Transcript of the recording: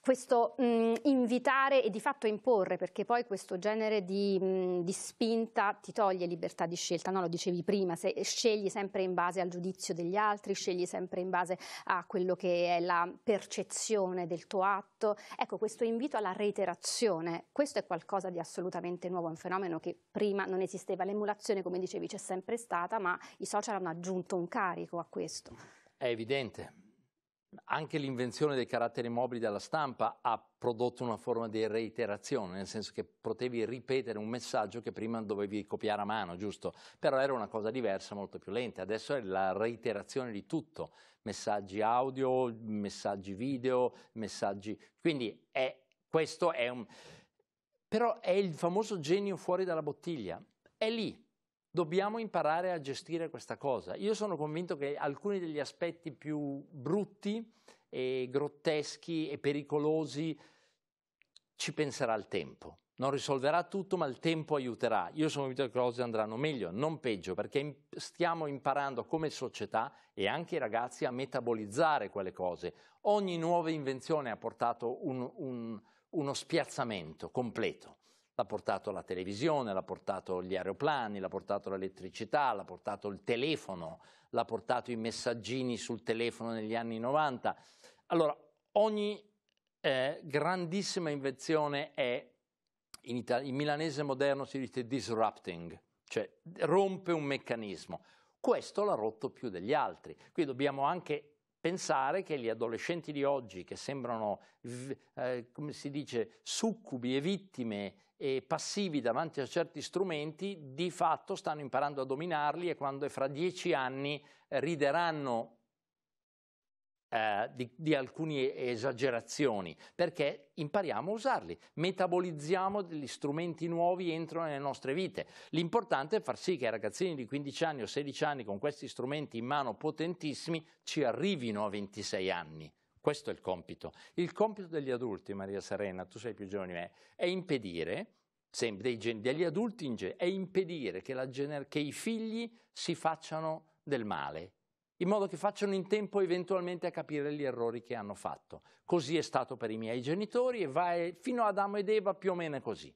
questo mh, invitare e di fatto imporre, perché poi questo genere di, mh, di spinta ti toglie libertà di scelta, no? lo dicevi prima, se, scegli sempre in base al giudizio degli altri, scegli sempre in base a quello che è la percezione del tuo atto. Ecco, questo invito alla reiterazione, questo è qualcosa di assolutamente nuovo, è un fenomeno che prima non esisteva, l'emulazione come dicevi c'è sempre stata, ma i social hanno aggiunto un carico a questo. È evidente. Anche l'invenzione dei caratteri mobili dalla stampa ha prodotto una forma di reiterazione, nel senso che potevi ripetere un messaggio che prima dovevi copiare a mano, giusto? Però era una cosa diversa, molto più lenta. Adesso è la reiterazione di tutto, messaggi audio, messaggi video, messaggi... Quindi è, questo è un... Però è il famoso genio fuori dalla bottiglia, è lì, Dobbiamo imparare a gestire questa cosa. Io sono convinto che alcuni degli aspetti più brutti e grotteschi e pericolosi ci penserà il tempo. Non risolverà tutto, ma il tempo aiuterà. Io sono convinto che le cose andranno meglio, non peggio, perché stiamo imparando come società e anche i ragazzi a metabolizzare quelle cose. Ogni nuova invenzione ha portato un, un, uno spiazzamento completo. L'ha portato la televisione, l'ha portato gli aeroplani, l'ha portato l'elettricità, l'ha portato il telefono, l'ha portato i messaggini sul telefono negli anni 90. Allora, ogni eh, grandissima invenzione è, in, in, milanese moderno si dice disrupting, cioè rompe un meccanismo. Questo l'ha rotto più degli altri. Qui dobbiamo anche pensare che gli adolescenti di oggi, che sembrano, eh, come si dice, succubi e vittime e passivi davanti a certi strumenti, di fatto stanno imparando a dominarli e quando è fra dieci anni eh, rideranno eh, di, di, alcune esagerazioni, perché impariamo a usarli, metabolizziamo degli strumenti nuovi entrano nelle nostre vite. L'importante è far sì che i ragazzini di 15 anni o 16 anni con questi strumenti in mano potentissimi ci arrivino a 26 anni. Questo è il compito. Il compito degli adulti, Maria Serena, tu sei più giovane di me, è impedire, sempre dei, degli adulti in genere, è impedire che, che i figli si facciano del male, in modo che facciano in tempo eventualmente a capire gli errori che hanno fatto. Così è stato per i miei genitori e va eh, fino ad Adamo ed Eva più o meno così.